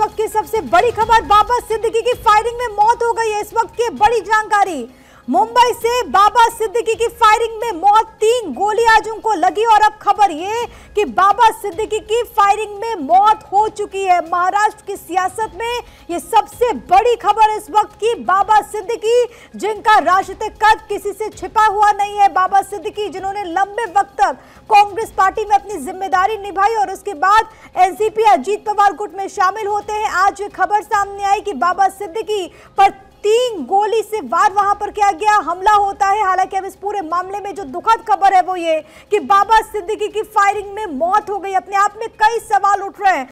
वक्त की सबसे बड़ी खबर बाबा सिद्दीकी की फायरिंग में मौत हो गई है इस वक्त की बड़ी जानकारी मुंबई से बाबा सिद्दीकी की फायरिंग में मौत गोली आज उनको लगी और अब खबर ये कि बाबा सिद्दीकी की फायरिंग में मौत हो चुकी है महाराष्ट्र की सियासत में ये सबसे बड़ी खबर इस वक्त की बाबा सिद्दीकी जिनका राजनीतिक कद किसी से छिपा हुआ नहीं है बाबा सिद्दीकी जिन्होंने लंबे वक्त तक कांग्रेस पार्टी में अपनी जिम्मेदारी निभाई और उसके बाद एनसीपी अजीत पवार गुट में शामिल होते हैं आज ये खबर सामने आई कि बाबा सिद्दीकी पर तीन गोली से वार वहां पर किया गया हमला होता है हालांकि अब इस पूरे मामले में जो दुखद खबर है वो ये कि बाबा सिद्दीकी की फायरिंग में मौत हो गई अपने आप में कई सवाल उठ रहे हैं